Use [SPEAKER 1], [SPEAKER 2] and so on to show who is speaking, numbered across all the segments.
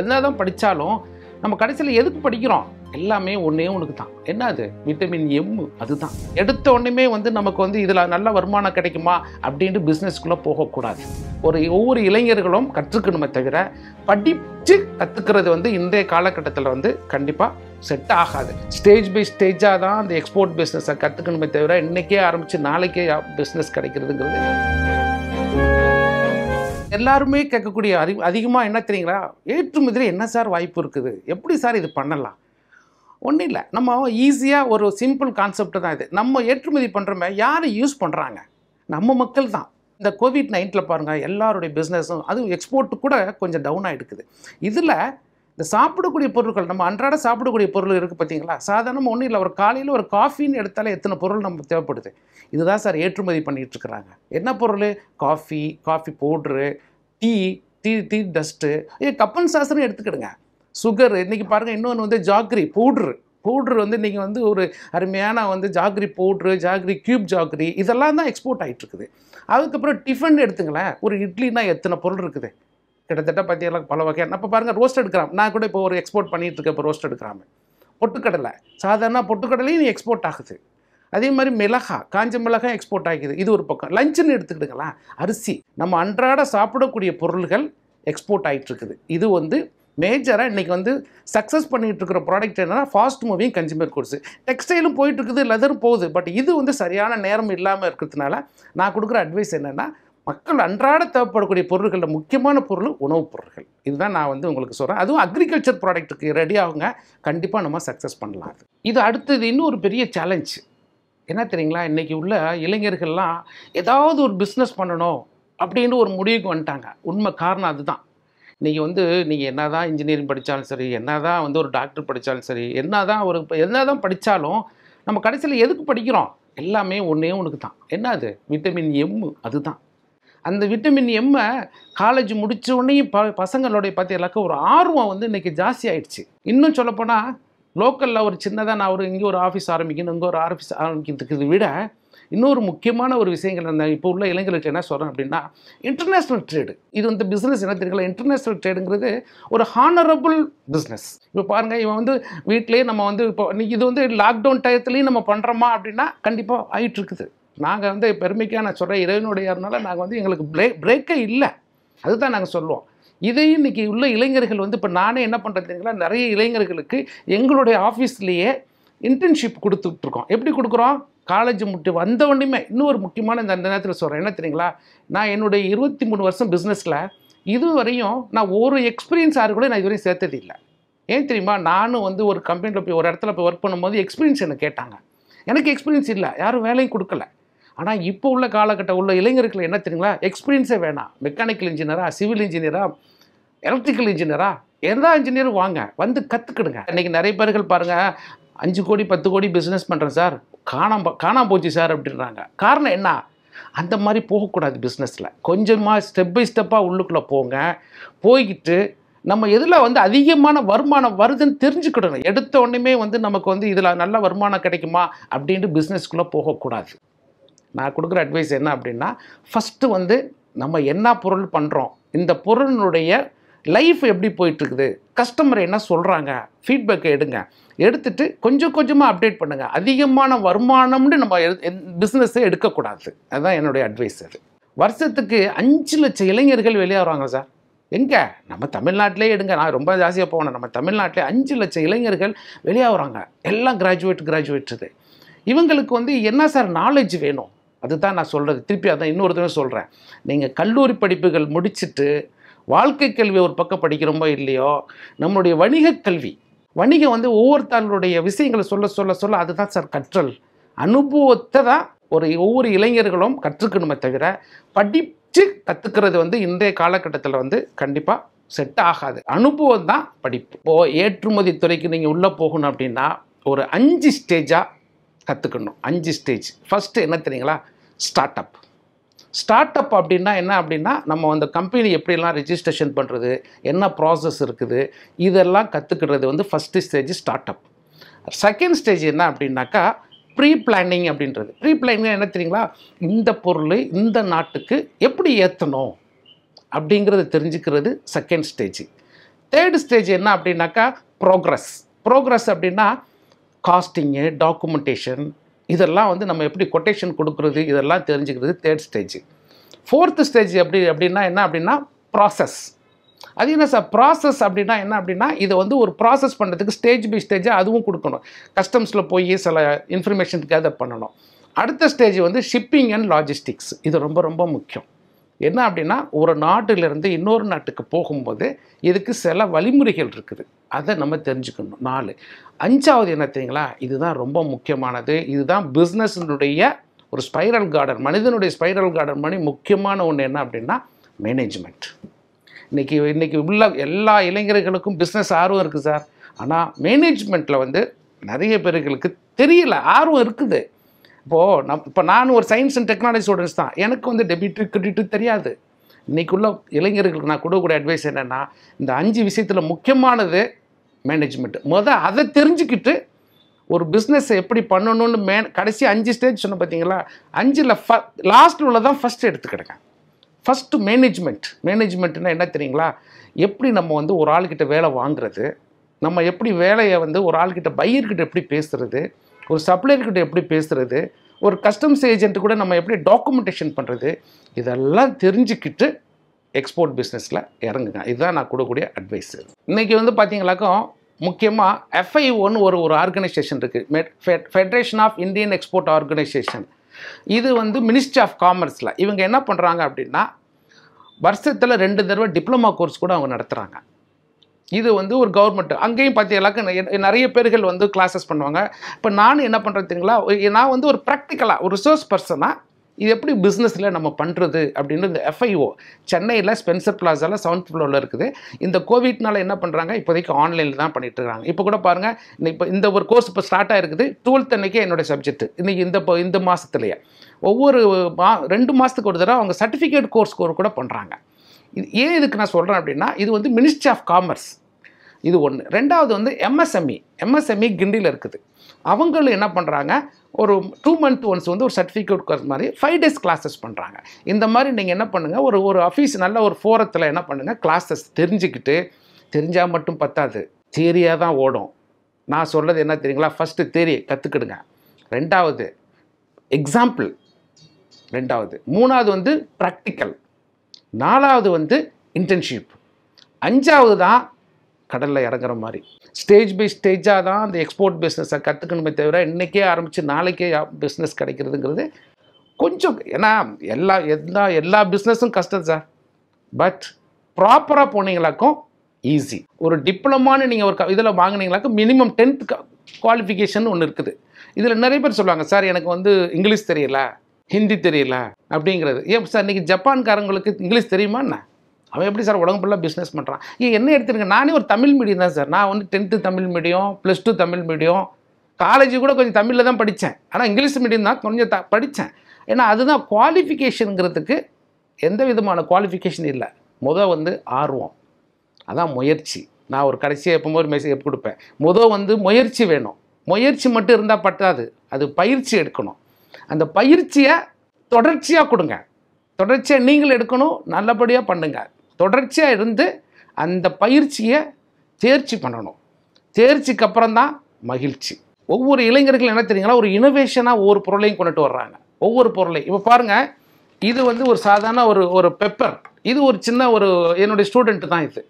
[SPEAKER 1] என்ன தான் படித்தாலும் நம்ம கடைசியில் எதுக்கு படிக்கிறோம் எல்லாமே ஒன்றே ஒன்றுக்கு தான் என்ன அது விட்டமின் எம் அதுதான் எடுத்த உடனே வந்து நமக்கு வந்து இதில் நல்ல வருமானம் கிடைக்குமா அப்படின்ட்டு பிஸ்னஸ்க்குள்ளே போகக்கூடாது ஒரு ஒவ்வொரு இளைஞர்களும் கற்றுக்கணுமே தவிர படித்து கற்றுக்கிறது வந்து இன்றைய காலகட்டத்தில் வந்து கண்டிப்பாக செட் ஆகாது ஸ்டேஜ் பை ஸ்டேஜாக தான் அந்த எக்ஸ்போர்ட் பிஸ்னஸை கற்றுக்கணுமே தவிர இன்றைக்கே ஆரம்பித்து நாளைக்கே பிஸ்னஸ் கிடைக்கிறதுங்கிறது எல்லாருமே கேட்கக்கூடிய அதி அதிகமாக என்ன தெரியுங்களா ஏற்றுமதியில் என்ன சார் வாய்ப்பு இருக்குது எப்படி சார் இது பண்ணலாம் ஒன்றும் இல்லை நம்ம ஈஸியாக ஒரு சிம்பிள் கான்செப்ட் தான் இது நம்ம ஏற்றுமதி பண்ணுறோமே யார் யூஸ் பண்ணுறாங்க நம்ம மக்கள் தான் இந்த கோவிட் நைன்ட்டில் பாருங்கள் எல்லாருடைய பிஸ்னஸும் அதுவும் எக்ஸ்போர்ட்டு கூட கொஞ்சம் டவுன் ஆகிடுக்குது இதில் இந்த சாப்பிடக்கூடிய பொருட்கள் நம்ம அன்றாட சாப்பிடக்கூடிய பொருள் இருக்குது பார்த்தீங்களா சாதாரணமாக ஒன்றும் இல்லை ஒரு காலையில் ஒரு காஃபின்னு எடுத்தாலே எத்தனை பொருள் நம்ம தேவைப்படுது இதுதான் சார் ஏற்றுமதி பண்ணிகிட்ருக்குறாங்க என்ன பொருள் coffee coffee powder tea tea tea dust ஏ கப்பன் சாஸ்திரம் எடுத்துக்கிடுங்க சுகர் இன்றைக்கி பாருங்கள் இன்னொன்று வந்து ஜாக்ரி பவுட்ரு பவுட்ரு வந்து இன்றைக்கி வந்து ஒரு அருமையான வந்து jaggery powder jaggery cube jaggery இதெல்லாம் தான் எக்ஸ்போர்ட் ஆகிட்டுருக்குது அதுக்கப்புறம் டிஃபன் எடுத்துங்களேன் ஒரு இட்லினா எத்தனை பொருள் இருக்குது கிட்டத்தட்ட பார்த்தீங்கன்னா பல வகையான இப்போ பாருங்கள் ரோஸ்டட் கிராம் நான் கூட இப்போ ஒரு எக்ஸ்போர்ட் பண்ணிகிட்டு இருக்கேன் இப்போ ரோஸ்டட் கிராமு பொட்டுக்கடலை சாதாரண பொட்டுக்கடலையும் எக்ஸ்போர்ட் ஆகுது அதே மாதிரி மிளகா காஞ்ச மிளகா எக்ஸ்போர்ட் ஆகிக்குது இது ஒரு பக்கம் லஞ்சுன்னு எடுத்துக்கிட்டுங்களா அரிசி நம்ம அன்றாட சாப்பிடக்கூடிய பொருள்கள் எக்ஸ்போர்ட் ஆகிட்டு இருக்குது இது வந்து மேஜராக இன்றைக்கி வந்து சக்ஸஸ் பண்ணிகிட்டு இருக்கிற ப்ராடக்ட் என்னென்னா ஃபாஸ்ட் மூவிங் கன்சியூமர் கோர்ஸ் டெக்ஸ்டைலும் போயிட்டுருக்குது லெதரும் போகுது பட் இது வந்து சரியான நேரம் இல்லாமல் இருக்கிறதுனால நான் கொடுக்குற அட்வைஸ் என்னென்னா மக்கள் அன்றாட தேவைப்படக்கூடிய பொருட்களில் முக்கியமான பொருள் உணவுப் பொருட்கள் இதுதான் நான் வந்து உங்களுக்கு சொல்கிறேன் அதுவும் அக்ரிகல்ச்சர் ப்ராடக்ட்டுக்கு ரெடி ஆகுங்க கண்டிப்பாக நம்ம சக்ஸஸ் பண்ணலாம் அது இது அடுத்தது இன்னும் ஒரு பெரிய சேலஞ்ச் என்ன தெரியுங்களா இன்றைக்கி உள்ள இளைஞர்கள்லாம் ஏதாவது ஒரு பிஸ்னஸ் பண்ணணும் அப்படின்னு ஒரு முடிவுக்கு வந்துட்டாங்க உண்மை காரணம் அதுதான் நீங்கள் வந்து நீங்கள் என்ன தான் இன்ஜினியரிங் படித்தாலும் சரி என்ன தான் வந்து ஒரு டாக்டர் படித்தாலும் சரி என்ன தான் ஒரு என்ன தான் படித்தாலும் நம்ம கடைசியில் எதுக்கு படிக்கிறோம் எல்லாமே ஒன்றே ஒன்றுக்கு தான் என்ன அது விட்டமின் எம்மு அதுதான் அந்த விட்டமின் எம்மை காலேஜ் முடித்த உடனே ப பசங்களோடைய பார்த்தீங்களாக்க ஒரு ஆர்வம் வந்து இன்றைக்கி ஜாஸ்தி ஆகிடுச்சு இன்னும் சொல்லப்போனால் லோக்கலில் ஒரு சின்னதாக நான் ஒரு இங்கே ஒரு ஆஃபீஸ் ஆரம்பிக்கணும் இங்கே ஒரு ஆஃபீஸ் ஆரம்பிக்கிறதுக்கு விட இன்னொரு முக்கியமான ஒரு விஷயங்கள் அந்த இப்போ உள்ள இளைஞர்களுக்கு என்ன சொல்கிறேன் அப்படின்னா இன்டர்நேஷ்னல் ட்ரேடு இது வந்து பிஸ்னஸ் என்ன தெரியல இன்டர்நேஷ்னல் ட்ரேடுங்கிறது ஒரு ஹானரபுள் பிஸ்னஸ் இப்போ பாருங்கள் இவன் வந்து வீட்லேயே நம்ம வந்து இப்போ இது வந்து லாக்டவுன் டயத்துலேயும் நம்ம பண்ணுறோமா அப்படின்னா கண்டிப்பாக ஆகிட்டு இருக்குது நாங்கள் வந்து பெருமைக்காக நான் சொல்கிறேன் இறைவனுடையனால நாங்கள் வந்து எங்களுக்கு பிரேக் பிரேக்கே இல்லை அதுதான் நாங்கள் சொல்லுவோம் இதையும் இன்றைக்கி உள்ள இளைஞர்கள் வந்து இப்போ நானே என்ன பண்ணுறது தெரியுங்களா நிறைய இளைஞர்களுக்கு எங்களுடைய ஆஃபீஸ்லேயே இன்டர்ன்ஷிப் கொடுத்துட்ருக்கோம் எப்படி கொடுக்குறோம் காலேஜ் முட்டு வந்தவொன்னுமே இன்னொரு முக்கியமான இந்த நேரத்தில் சொல்கிறேன் என்ன தெரியுங்களா நான் என்னுடைய இருபத்தி மூணு வருஷம் பிஸ்னஸில் இதுவரையும் நான் ஒரு எக்ஸ்பீரியன்ஸ் ஆறு கூட நான் இதுவரையும் சேர்த்தது இல்லை ஏன் தெரியுமா நானும் வந்து ஒரு கம்பெனியில் போய் ஒரு இடத்துல போய் ஒர்க் பண்ணும்போது எக்ஸ்பீரியன்ஸ் என்னை கேட்டாங்க எனக்கு எக்ஸ்பீரியன்ஸ் இல்லை யாரும் வேலையும் கொடுக்கல ஆனால் இப்போ உள்ள காலகட்டம் உள்ள இளைஞர்கள் என்ன தெரியுங்களா எக்ஸ்பீரியன்ஸே வேணாம் மெக்கானிக்கல் இன்ஜினியரா சிவில் இன்ஜினியரா எலக்ட்ரிக்கல் இன்ஜினியரா எல்லா இன்ஜினியரும் வாங்க வந்து கற்றுக்கிடுங்க இன்றைக்கி நிறைய பேர்கள் பாருங்கள் அஞ்சு கோடி பத்து கோடி பிஸ்னஸ் பண்ணுறேன் சார் காணாம காணாம போச்சு சார் அப்படின்றாங்க காரணம் என்ன அந்த மாதிரி போகக்கூடாது பிஸ்னஸில் கொஞ்சமாக ஸ்டெப் பை ஸ்டெப்பாக உள்ளுக்குள்ளே போங்க போய்கிட்டு நம்ம எதில் வந்து அதிகமான வருமானம் வருதுன்னு தெரிஞ்சுக்கிடணும் எடுத்த உடனே வந்து நமக்கு வந்து இதில் நல்ல வருமானம் கிடைக்குமா அப்படின்ட்டு பிஸ்னஸ்க்குள்ளே போகக்கூடாது நான் கொடுக்குற அட்வைஸ் என்ன அப்படின்னா ஃபஸ்ட்டு வந்து நம்ம என்ன பொருள் பண்ணுறோம் இந்த பொருளினுடைய லைஃப் எப்படி போயிட்டுருக்குது கஸ்டமர் என்ன சொல்கிறாங்க ஃபீட்பேக்கை எடுங்க எடுத்துட்டு கொஞ்சம் கொஞ்சமாக அப்டேட் பண்ணுங்கள் அதிகமான வருமானம்னு நம்ம பிஸ்னஸே எடுக்கக்கூடாது அதுதான் என்னுடைய அட்வைஸ் அது வருஷத்துக்கு அஞ்சு லட்சம் இளைஞர்கள் வெளியாகிறாங்க சார் எங்கே நம்ம தமிழ்நாட்டிலே எடுங்க நான் ரொம்ப ஜாஸ்தியாக போகணும் நம்ம தமிழ்நாட்டிலே அஞ்சு லட்சம் இளைஞர்கள் வெளியாகிறாங்க எல்லாம் கிராஜுவேட் கிராஜுவேட் இது இவங்களுக்கு வந்து என்ன சார் நாலேஜ் வேணும் அதுதான் நான் சொல்கிறது திருப்பி அதான் இன்னொரு தடவை சொல்கிறேன் நீங்கள் கல்லூரி படிப்புகள் முடிச்சுட்டு வாழ்க்கை கல்வி ஒரு பக்கம் படிக்கிறோமோ இல்லையோ நம்மளுடைய வணிக கல்வி வணிகம் வந்து ஒவ்வொருத்தருடைய விஷயங்களை சொல்ல சொல்ல சொல்ல அதுதான் சார் கற்றல் அனுபவத்தை தான் ஒரு ஒவ்வொரு இளைஞர்களும் கற்றுக்கணுமே தவிர படித்து கற்றுக்கிறது வந்து இன்றைய காலகட்டத்தில் வந்து கண்டிப்பாக செட் ஆகாது அனுபவம் தான் படிப்பு இப்போது ஏற்றுமதி துறைக்கு நீங்கள் உள்ளே போகணும் அப்படின்னா ஒரு அஞ்சு ஸ்டேஜாக கற்றுக்கணும் அஞ்சு ஸ்டேஜ் ஃபஸ்ட்டு என்ன தெரியுங்களா ஸ்டார்ட் அப் ஸ்டார்ட் அப் அப்படின்னா என்ன அப்படின்னா நம்ம அந்த கம்பெனி எப்படிலாம் ரிஜிஸ்ட்ரேஷன் பண்ணுறது என்ன ப்ராசஸ் இருக்குது இதெல்லாம் கற்றுக்கிறது வந்து first stage start up second stage என்ன அப்படின்னாக்கா ப்ரீ பிளானிங் அப்படின்றது ப்ரீ பிளானிங் என்ன தெரியுங்களா இந்த பொருள் இந்த நாட்டுக்கு எப்படி ஏற்றணும் அப்படிங்கிறத தெரிஞ்சுக்கிறது செகண்ட் ஸ்டேஜ் தேர்ட் ஸ்டேஜ் என்ன அப்படின்னாக்கா ப்ரோக்ரஸ் ப்ரோக்ரஸ் அப்படின்னா காஸ்டிங்கு டாக்குமெண்டேஷன் இதெல்லாம் வந்து நம்ம எப்படி கொட்டேஷன் கொடுக்குறது இதெல்லாம் தெரிஞ்சுக்கிறது தேர்ட் ஸ்டேஜ் ஃபோர்த்து ஸ்டேஜ் எப்படி அப்படின்னா என்ன அப்படின்னா ப்ராசஸ் அது என்ன சார் ப்ராசஸ் அப்படின்னா என்ன அப்படின்னா இதை வந்து ஒரு ப்ராசஸ் பண்ணுறதுக்கு ஸ்டேஜ் பை ஸ்டேஜாக அதுவும் கொடுக்கணும் கஸ்டம்ஸில் போய் சில இன்ஃபர்மேஷன் கேதர் பண்ணணும் அடுத்த ஸ்டேஜ் வந்து ஷிப்பிங் அண்ட் லாஜிஸ்டிக்ஸ் இது ரொம்ப ரொம்ப முக்கியம் என்ன அப்படின்னா ஒரு நாட்டிலிருந்து இன்னொரு நாட்டுக்கு போகும்போது இதுக்கு சில வழிமுறைகள் இருக்குது அதை நம்ம தெரிஞ்சுக்கணும் நாலு அஞ்சாவது என்ன இதுதான் ரொம்ப முக்கியமானது இதுதான் பிஸ்னஸினுடைய ஒரு ஸ்பைரல் கார்டன் மனிதனுடைய ஸ்பைரல் கார்டன் மணி முக்கியமான ஒன்று என்ன அப்படின்னா மேனேஜ்மெண்ட் இன்றைக்கி இன்றைக்கி உள்ள எல்லா இளைஞர்களுக்கும் பிஸ்னஸ் ஆர்வம் இருக்குது சார் ஆனால் மேனேஜ்மெண்ட்டில் வந்து நிறைய பேர்களுக்கு தெரியல ஆர்வம் இருக்குது இப்போது நம் இப்போ நான் ஒரு சயின்ஸ் அண்ட் டெக்னாலஜி ஸ்டூடெண்ட்ஸ் தான் எனக்கு வந்து டெபிட்டு கிரெடிட்டு தெரியாது இன்றைக்குள்ள இளைஞர்களுக்கு நான் கொடுக்கக்கூடிய அட்வைஸ் என்னென்னா இந்த அஞ்சு விஷயத்தில் முக்கியமானது மேனேஜ்மெண்ட் முதல் அதை தெரிஞ்சுக்கிட்டு ஒரு பிஸ்னஸ் எப்படி பண்ணணும்னு மே கடைசி அஞ்சு ஸ்டேஜ் சொன்ன பார்த்தீங்களா அஞ்சில் ஃப லாஸ்ட் உள்ளதான் ஃபஸ்ட் எடுத்துக்கிடுங்க ஃபஸ்ட்டு மேனேஜ்மெண்ட் மேனேஜ்மெண்ட்னா என்ன தெரியுங்களா எப்படி நம்ம வந்து ஒரு ஆள்கிட்ட வேலை வாங்குறது நம்ம எப்படி வேலையை வந்து ஒரு ஆள்கிட்ட பையர்கிட்ட எப்படி பேசுகிறது ஒரு சப்ளையர்கிட்ட எப்படி பேசுகிறது ஒரு கஸ்டம்ஸ் ஏஜென்ட் கூட நம்ம எப்படி டாக்குமெண்டேஷன் பண்ணுறது இதெல்லாம் தெரிஞ்சுக்கிட்டு எக்ஸ்போர்ட் பிஸ்னஸில் இறங்குங்க இதுதான் நான் கொடுக்கக்கூடிய அட்வைஸ் இன்றைக்கி வந்து பார்த்தீங்களாக்கோ முக்கியமாக எஃப்ஐஓன்னு ஒரு ஒரு ஆர்கனைசேஷன் இருக்குது federation of Indian export organisation இது வந்து மினிஸ்ட்ரி ஆஃப் காமர்ஸில் இவங்க என்ன பண்ணுறாங்க அப்படின்னா வருஷத்தில் ரெண்டு தடவை டிப்ளமா கோர்ஸ் கூட அவங்க நடத்துகிறாங்க இது வந்து ஒரு கவர்மெண்ட் அங்கேயும் பார்த்தீங்களாக்க நிறைய பேர்கள் வந்து கிளாஸஸ் பண்ணுவாங்க இப்போ நான் என்ன பண்ணுறதுங்களா நான் வந்து ஒரு ப்ராக்டிக்கலாக ஒரு ரிசோர்ஸ் பர்சனாக இது எப்படி பிஸ்னஸில் நம்ம பண்ணுறது அப்படின்னு இந்த எஃப்ஐஓ சென்னையில் ஸ்பென்சர் பிளாஸாவில் செவன்த் ஃப்ளோரில் இருக்குது இந்த கோவிட்னால என்ன பண்ணுறாங்க இப்போதைக்கு ஆன்லைனில் தான் பண்ணிகிட்டு இருக்காங்க இப்போ கூட பாருங்கள் இப்போ இந்த ஒரு கோர்ஸ் இப்போ ஸ்டார்ட் ஆகிருக்குது டுவெல்த் அன்னைக்கே என்னுடைய சப்ஜெக்ட் இன்றைக்கி இந்த இப்போ இந்த மாதத்துலையே ஒவ்வொரு மா ரெண்டு மாதத்துக்கு ஒரு தடவை அவங்க சர்டிஃபிகேட் கோர்ஸ் கூட பண்ணுறாங்க இது ஏன் இதுக்கு நான் சொல்கிறேன் அப்படின்னா இது வந்து மினிஸ்ட்ரி ஆஃப் காமர்ஸ் இது ஒன்று ரெண்டாவது வந்து எம்எஸ்எம்இ எம்எஸ்எம்இ e. e கிண்டியில் இருக்குது அவங்களும் என்ன பண்ணுறாங்க ஒரு டூ மந்த் ஒன்ஸ் வந்து ஒரு சர்டிஃபிகேட் கொடுக்குற மாதிரி ஃபைவ் டேஸ் கிளாஸஸ் பண்ணுறாங்க இந்த மாதிரி நீங்கள் என்ன பண்ணுங்கள் ஒரு ஒரு ஆஃபீஸ் நல்ல ஒரு ஃபோரத்தில் என்ன பண்ணுங்கள் கிளாஸஸ் தெரிஞ்சுக்கிட்டு தெரிஞ்சால் மட்டும் பத்தாது தேரியாக தான் ஓடும் நான் சொல்கிறது என்ன தெரியுங்களா ஃபஸ்ட்டு தேரி கற்றுக்கிடுங்க ரெண்டாவது எக்ஸாம்பிள் ரெண்டாவது மூணாவது வந்து ப்ராக்டிக்கல் நாலாவது வந்து இன்டர்ன்ஷிப் அஞ்சாவது தான் கடலில் இறங்குற மாதிரி ஸ்டேஜ் பை ஸ்டேஜாக தான் அந்த எக்ஸ்போர்ட் பிஸ்னஸை கற்றுக்கணுமே தவிர இன்றைக்கே ஆரம்பித்து நாளைக்கே பிஸ்னஸ் கிடைக்கிறதுங்கிறது கொஞ்சம் ஏன்னா எல்லா எல்லா எல்லா பிஸ்னஸும் கஷ்டம் சார் பட் ப்ராப்பராக போனீங்களாக்கும் ஈஸி ஒரு டிப்ளமானு நீங்கள் ஒரு இதில் வாங்கினீங்களாக்கும் மினிமம் டென்த் குவாலிஃபிகேஷன் ஒன்று இருக்குது இதில் நிறைய பேர் சொல்லுவாங்க சார் எனக்கு வந்து இங்கிலீஷ் தெரியல ஹிந்தி தெரியல அப்படிங்கிறது ஏன் சார் இன்றைக்கி ஜப்பான்காரங்களுக்கு இங்கிலீஷ் தெரியுமா என்ன அவன் எப்படி சார் உடம்பு ஃபுல்லாக பிஸ்னஸ் பண்ணுறான் ஏன் என்ன எடுத்துருக்கேன் நானே ஒரு தமிழ் மீடியம் தான் சார் நான் வந்து tenth Tamil medium plus two Tamil medium college கூட கொஞ்சம் தமிழில் தான் படித்தேன் ஆனால் இங்கிலீஷ் மீடியம் தான் கொஞ்சம் த படித்தேன் ஏன்னா அதுதான் குவாலிஃபிகேஷனுங்கிறதுக்கு எந்த விதமான குவாலிஃபிகேஷன் இல்லை முதல் வந்து ஆர்வம் அதான் முயற்சி நான் ஒரு கடைசியாக எப்போ ஒரு மெசேஜ் கொடுப்பேன் முதல் வந்து முயற்சி வேணும் முயற்சி மட்டும் இருந்தால் பட்டாது அது பயிற்சி எடுக்கணும் அந்த பயிற்சியை தொடர்ச்சியாக கொடுங்க தொடர்ச்சியாக நீங்கள் எடுக்கணும் நல்லபடியாக பண்ணுங்கள் தொடர்ச்சியாக இருந்து அந்த பயிற்சியை தேர்ச்சி பண்ணணும் தேர்ச்சிக்கு அப்புறம் தான் மகிழ்ச்சி ஒவ்வொரு இளைஞர்கள் என்ன தெரியுங்களா ஒரு இனோவேஷனாக ஒவ்வொரு பொருளையும் கொண்டுட்டு வர்றாங்க ஒவ்வொரு பொருளையும் இப்போ பாருங்கள் இது வந்து ஒரு சாதாரண ஒரு ஒரு பெப்பர் இது ஒரு சின்ன ஒரு என்னுடைய ஸ்டூடெண்ட்டு தான் இது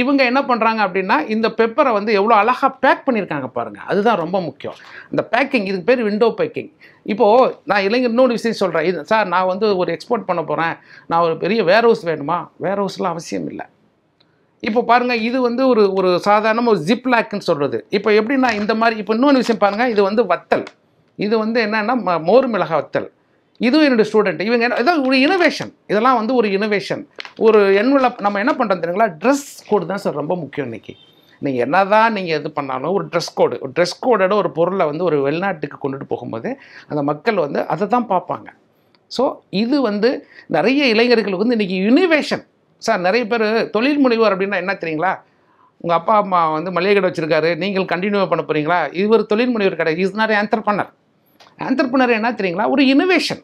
[SPEAKER 1] இவங்க என்ன பண்ணுறாங்க அப்படின்னா இந்த பெப்பரை வந்து எவ்வளோ அழகாக பேக் பண்ணியிருக்காங்க பாருங்கள் அதுதான் ரொம்ப முக்கியம் இந்த பேக்கிங் இதுக்கு பேர் விண்டோ பேக்கிங் இப்போது நான் இளைஞர் இன்னொரு விஷயம் சொல்கிறேன் இது சார் நான் வந்து ஒரு எக்ஸ்போர்ட் பண்ண போகிறேன் நான் ஒரு பெரிய வேர் ஹவுஸ் வேணுமா வேர் ஹவுஸ்லாம் அவசியம் இல்லை இப்போ பாருங்கள் இது வந்து ஒரு ஒரு சாதாரண ஒரு ஜிப் லேக்குன்னு சொல்கிறது இப்போ எப்படின்னா இந்த மாதிரி இப்போ இன்னொன்று விஷயம் பாருங்கள் இது வந்து வத்தல் இது வந்து என்னென்னா மோர் மிளகா வத்தல் இதுவும் என்னுடைய ஸ்டூடெண்ட் இவங்க என்ன இதான் ஒரு இனோவேஷன் இதெல்லாம் வந்து ஒரு இனோவேஷன் ஒரு என்வெலப் நம்ம என்ன பண்ணுறோம் தெரியுங்களா ட்ரெஸ் கோடு தான் சார் ரொம்ப முக்கியம் இன்றைக்கி நீங்கள் என்ன தான் நீங்கள் இது பண்ணாலும் ஒரு ட்ரெஸ் கோடு ஒரு ட்ரெஸ் கோடோட ஒரு பொருளை வந்து ஒரு வெளிநாட்டுக்கு கொண்டுட்டு போகும்போது அந்த மக்கள் வந்து அதை தான் பார்ப்பாங்க ஸோ இது வந்து நிறைய இளைஞர்களுக்கு வந்து இன்றைக்கி இனிவேஷன் சார் நிறைய பேர் தொழில் முனைவர் அப்படின்னா என்ன தெரியுங்களா உங்கள் அப்பா அம்மா வந்து மளிகை கடை வச்சுருக்காரு நீங்கள் கண்டினியூ பண்ண போகிறீங்களா இவர் தொழில் முனைவர் கடை இஸ் நாட் ஆந்தர்பனர் ஆந்தர்பனர் என்ன தெரியுங்களா ஒரு இனோவேஷன்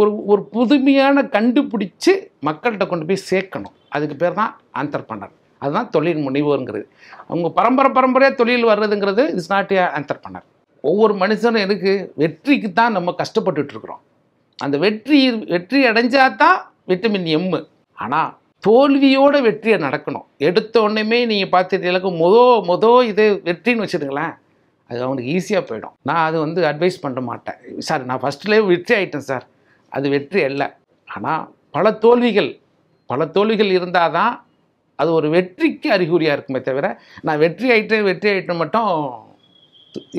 [SPEAKER 1] ஒரு ஒரு புதுமையான கண்டுபிடிச்சு மக்கள்கிட்ட கொண்டு போய் சேர்க்கணும் அதுக்கு பேர் தான் ஆந்தர்பனர் அதுதான் தொழில் முனைவோருங்கிறது அவங்க பரம்பரை பரம்பரையாக தொழில் வர்றதுங்கிறது இட்ஸ் நாட் ஏ ஆந்தர்பனர் ஒவ்வொரு மனுஷனும் எனக்கு வெற்றிக்கு தான் நம்ம கஷ்டப்பட்டுட்ருக்குறோம் அந்த வெற்றி வெற்றி அடைஞ்சா தான் விட்டமின் எம்மு ஆனால் தோல்வியோட வெற்றியை நடக்கணும் எடுத்த உடனேமே நீங்கள் பார்த்துட்டீங்களுக்கு முதோ முதோ இது வெற்றின்னு வச்சுருங்களேன் அது அவனுக்கு ஈஸியாக போயிடும் நான் அது வந்து அட்வைஸ் பண்ண மாட்டேன் சார் நான் ஃபஸ்ட்லேயே வெற்றி ஆகிட்டேன் சார் அது வெற்றி அல்ல ஆனால் பல தோல்விகள் பல தோல்விகள் இருந்தால் தான் அது ஒரு வெற்றிக்கு அறிகுறியாக இருக்குமே தவிர நான் வெற்றி ஆகிட்டேன் வெற்றி ஆகிட்டேன் மட்டும்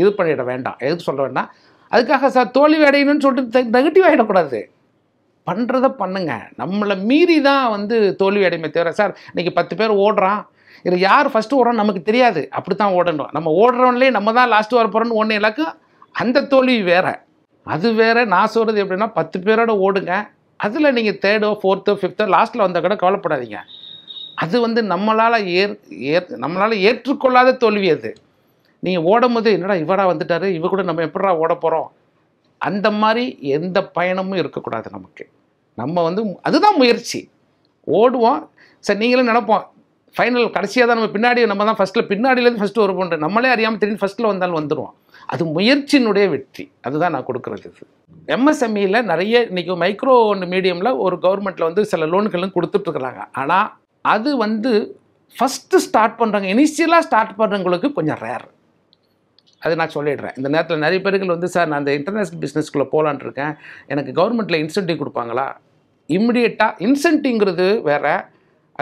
[SPEAKER 1] இது பண்ணிட வேண்டாம் எதுக்கு சொல்ல வேண்டாம் அதுக்காக சார் தோல்வி அடையணும்னு சொல்லிட்டு நெகட்டிவ் ஆகிடக்கூடாது பண்ணுறத பண்ணுங்கள் நம்மளை மீறி தான் வந்து தோல்வி அடையுமே தவிர சார் இன்றைக்கி பத்து பேர் ஓடுறான் இதில் யார் ஃபஸ்ட்டு ஓடுறோம் நமக்கு தெரியாது அப்படி தான் ஓடணும் நம்ம ஓடுறவன்லேயே நம்ம தான் லாஸ்ட்டு வர போகிறோன்னு ஒன்றே எல்லாக்கும் அந்த தோல்வி வேறு அது வேறு நான் சொல்கிறது எப்படின்னா பத்து பேரோட ஓடுங்க அதில் நீங்கள் தேர்டோ ஃபோர்த்தோ ஃபிஃப்த்தோ லாஸ்ட்டில் வந்தால் கூட கவலைப்படாதீங்க அது வந்து நம்மளால் ஏற் ஏ நம்மளால் ஏற்றுக்கொள்ளாத தோல்வி அது நீங்கள் ஓடும் போது என்னடா இவடா வந்துட்டார் இவ கூட நம்ம எப்படா ஓட போகிறோம் அந்த மாதிரி எந்த பயணமும் இருக்கக்கூடாது நமக்கு நம்ம வந்து அதுதான் முயற்சி ஓடுவோம் சரி நீங்களும் நினப்போம் ஃபைனல் கடைசியாக தான் நம்ம பின்னாடி நம்ம தான் ஃபஸ்ட்டில் பின்னாடியிலேருந்து ஃபஸ்ட்டு வருவோம் நம்மளே அறியாமல் தெரியும் ஃபஸ்ட்டில் வந்தாலும் வந்துடுவோம் அது முயற்சியினுடைய வெற்றி அதுதான் நான் கொடுக்குறது எம்எஸ்எம்இயில் e நிறைய இன்றைக்கி மைக்ரோ ஒன்று மீடியமில் ஒரு கவர்மெண்ட்டில் வந்து சில லோன்களும் கொடுத்துட்ருக்குறாங்க ஆனால் அது வந்து ஃபஸ்ட்டு ஸ்டார்ட் பண்ணுறவங்க இனிஷியலாக ஸ்டார்ட் பண்ணுறவங்களுக்கு கொஞ்சம் ரேர் அது நான் சொல்லிடுறேன் இந்த நேரத்தில் நிறைய பேர்கள் வந்து சார் நான் அந்த இன்டர்நேஷ்னல் பிஸ்னஸ்க்குள்ளே போகலான் இருக்கேன் எனக்கு கவர்மெண்ட்டில் இன்சென்டிவ் கொடுப்பாங்களா இம்மிடியட்டாக இன்சென்டிவ்ங்கிறது வேறு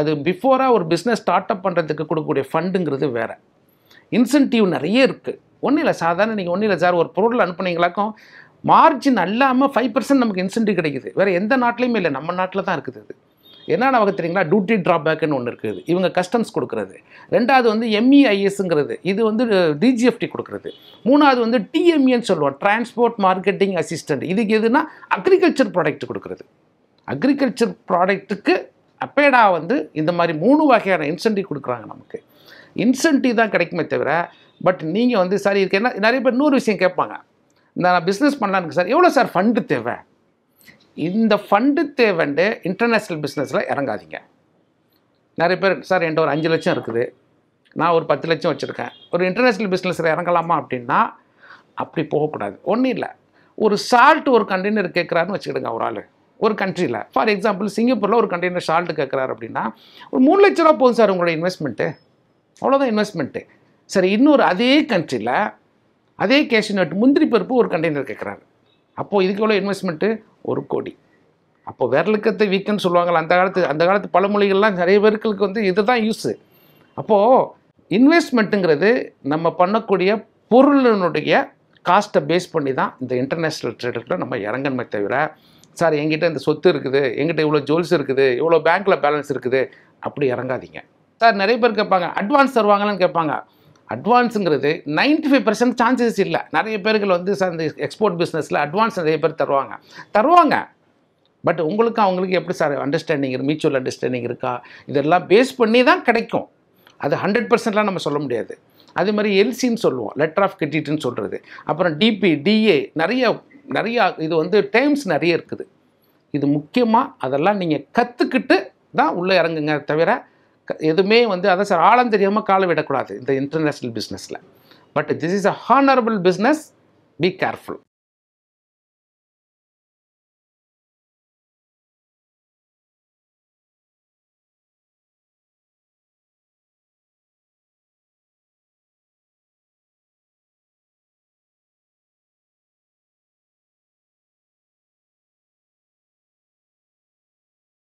[SPEAKER 1] அது பிஃபோராக ஒரு பிஸ்னஸ் ஸ்டார்ட் அப் பண்ணுறதுக்கு கொடுக்கக்கூடிய ஃபண்டுங்கிறது வேறு இன்சென்டிவ் நிறைய இருக்குது ஒன்றும் இல்லை சாதாரண நீங்கள் ஒன்றும் இல்லை சார் ஒரு பொருள் அனுப்புனீங்களாக்கும் மார்ஜின் அல்லாமல் ஃபைவ் பர்சன்ட் நமக்கு இன்சென்டிவ் கிடைக்குது வேறு எந்த நாட்டிலையுமே இல்லை நம்ம நாட்டில் தான் இருக்குது அது என்னென்ன நமக்கு தெரியுங்களா டியூட்டி ட்ராபேக்குன்னு ஒன்று இருக்குது இவங்க கஸ்டம்ஸ் கொடுக்குறது ரெண்டாவது வந்து எம்இஐஎஸ்ங்கிறது e இது வந்து டிஜிஎஃப்டி கொடுக்குறது மூணாவது வந்து டிஎம்ஏன்னு சொல்லுவோம் டிரான்ஸ்போர்ட் மார்க்கெட்டிங் அசிஸ்டன்ட் இதுக்கு எதுனா அக்ரிகல்ச்சர் ப்ராடக்ட் கொடுக்குறது அக்ரிகல்ச்சர் ப்ராடக்ட்டுக்கு அப்பேடா வந்து இந்த மாதிரி மூணு வகையான இன்சென்டிவ் கொடுக்குறாங்க நமக்கு இன்சென்டிவ் தான் கிடைக்குமே தவிர பட் நீங்கள் வந்து சார் இதுக்கு என்ன நிறைய பேர் நூறு விஷயம் கேட்பாங்க இந்த நான் பிஸ்னஸ் பண்ணலான்னு சார் எவ்வளோ சார் ஃபண்டு தேவை இந்த ஃபண்டு தேவைண்டு இன்டர்நேஷ்னல் பிஸ்னஸில் இறங்காதீங்க நிறைய பேர் சார் என்கிட்ட ஒரு அஞ்சு லட்சம் இருக்குது நான் ஒரு பத்து லட்சம் வச்சுருக்கேன் ஒரு இன்டர்நேஷ்னல் பிஸ்னஸில் இறங்கலாமா அப்படின்னா அப்படி போகக்கூடாது ஒன்றும் இல்லை ஒரு சால்ட் ஒரு கண்டெய்னர் கேட்குறாருன்னு வச்சுக்கிடுங்க ஒரு ஆள் ஒரு கண்ட்ரியில் ஃபார் எக்ஸாம்பிள் சிங்கப்பூரில் ஒரு கண்டெய்னர் சால்ட் கேட்குறாரு அப்படின்னா ஒரு மூணு லட்ச ரூபா போதும் சார் உங்களோட இன்வெஸ்ட்மெண்ட்டு அவ்வளோதான் இன்வெஸ்ட்மெண்ட்டு சரி இன்னொரு அதே கண்ட்ரியில் அதே கேஷ்யூ நோட் முந்திரி பருப்பு ஒரு கண்டெய்னர் கேட்குறாரு அப்போது இதுக்கு எவ்வளோ இன்வெஸ்ட்மெண்ட்டு ஒரு கோடி அப்போ விரலுக்கத்தை வீக்கன்னு சொல்லுவாங்கள்ல அந்த காலத்து அந்த காலத்து பழமொழிகள்லாம் நிறைய பேருக்களுக்கு வந்து இது தான் யூஸு அப்போது இன்வெஸ்ட்மெண்ட்டுங்கிறது நம்ம பண்ணக்கூடிய பொருளினுடைய காஸ்ட்டை பேஸ் பண்ணி தான் இந்த இன்டர்நேஷ்னல் ட்ரேடர்கிட்ட நம்ம இறங்கணுமே தவிர சார் எங்கிட்ட இந்த சொத்து இருக்குது எங்கிட்ட இவ்வளோ ஜுவல்ஸ் இருக்குது இவ்வளோ பேங்க்கில் பேலன்ஸ் இருக்குது அப்படி இறங்காதீங்க சார் நிறைய பேர் கேட்பாங்க அட்வான்ஸ் தருவாங்களான்னு கேட்பாங்க அட்வான்ஸுங்கிறது நைன்டி ஃபைவ் பர்சன்ட் சான்சஸ் இல்லை நிறைய பேர்கள் வந்து சார் இந்த எக்ஸ்போர்ட் பிஸ்னஸில் அட்வான்ஸ் நிறைய பேர் தருவாங்க தருவாங்க பட் உங்களுக்கு அவங்களுக்கு எப்படி சார் அண்டர்ஸ்டாண்டிங் மியூச்சுவல் அண்டர்ஸ்டாண்டிங் இருக்கா இதெல்லாம் பேஸ் பண்ணி தான் கிடைக்கும் அது ஹண்ட்ரட் பர்சன்ட்லாம் நம்ம சொல்ல முடியாது அதே மாதிரி எல்சின்னு சொல்லுவோம் லெட்டர் ஆஃப் கிரெடிட்னு சொல்கிறது அப்புறம் டிபி டிஏ நிறைய நிறையா இது வந்து டைம்ஸ் நிறைய இருக்குது இது முக்கியமாக அதெல்லாம் நீங்கள் கற்றுக்கிட்டு தான் உள்ளே இறங்குங்க தவிர எதுவுமே வந்து அதை சார் ஆழம் தெரியாமல் காலை விடக்கூடாது இந்த இன்டர்நேஷ்னல் பிஸ்னஸில் but this is a honourable business be careful